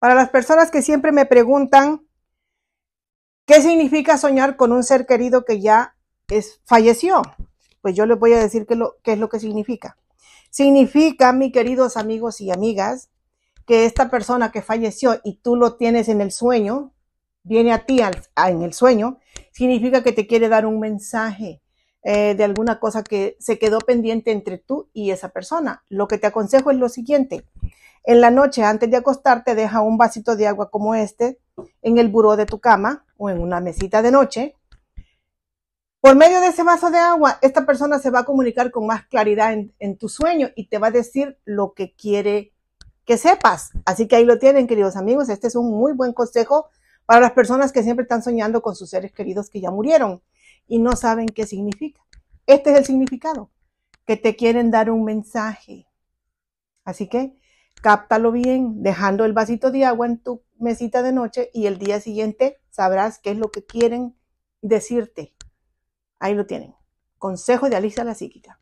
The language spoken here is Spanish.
Para las personas que siempre me preguntan qué significa soñar con un ser querido que ya es, falleció, pues yo les voy a decir qué, es lo que significa. Significa, mis queridos amigos y amigas, que esta persona que falleció y tú lo tienes en el sueño, viene a ti en el sueño, significa que te quiere dar un mensaje eh, de alguna cosa que se quedó pendiente entre tú y esa persona. Lo que te aconsejo es lo siguiente, en la noche, antes de acostarte, deja un vasito de agua como este en el buró de tu cama o en una mesita de noche. Por medio de ese vaso de agua, esta persona se va a comunicar con más claridad en, en tu sueño y te va a decir lo que quiere que sepas. Así que ahí lo tienen, queridos amigos. Este es un muy buen consejo para las personas que siempre están soñando con sus seres queridos que ya murieron y no saben qué significa. Este es el significado, que te quieren dar un mensaje. Así que cáptalo bien, dejando el vasito de agua en tu mesita de noche y el día siguiente sabrás qué es lo que quieren decirte. Ahí lo tienen. Consejo de Alicia la Psíquica.